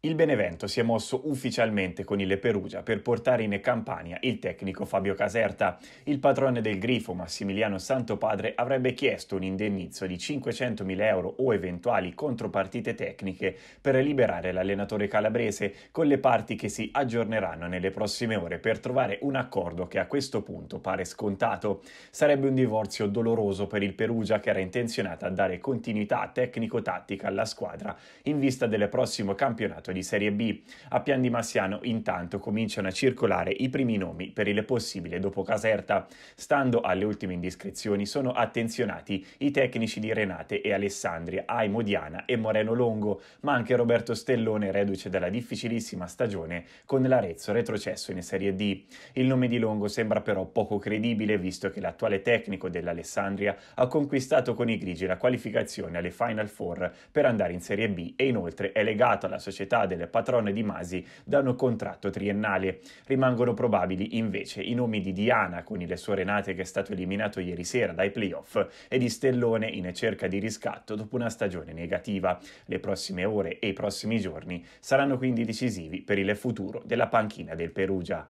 Il Benevento si è mosso ufficialmente con il Perugia per portare in Campania il tecnico Fabio Caserta. Il padrone del grifo, Massimiliano Santopadre, avrebbe chiesto un indennizzo di 500.000 euro o eventuali contropartite tecniche per liberare l'allenatore calabrese, con le parti che si aggiorneranno nelle prossime ore per trovare un accordo che a questo punto pare scontato. Sarebbe un divorzio doloroso per il Perugia che era intenzionata a dare continuità tecnico-tattica alla squadra in vista del prossimo campionato campionato di Serie B. A Pian di Massiano intanto cominciano a circolare i primi nomi per il possibile dopo Caserta. Stando alle ultime indiscrezioni sono attenzionati i tecnici di Renate e Alessandria, Aimo Diana e Moreno Longo, ma anche Roberto Stellone reduce dalla difficilissima stagione con l'Arezzo retrocesso in Serie D. Il nome di Longo sembra però poco credibile visto che l'attuale tecnico dell'Alessandria ha conquistato con i grigi la qualificazione alle Final Four per andare in Serie B e inoltre è legato alla società metà delle patrone di Masi da un contratto triennale. Rimangono probabili invece i nomi di Diana con il suo Renate che è stato eliminato ieri sera dai playoff e di Stellone in cerca di riscatto dopo una stagione negativa. Le prossime ore e i prossimi giorni saranno quindi decisivi per il futuro della panchina del Perugia.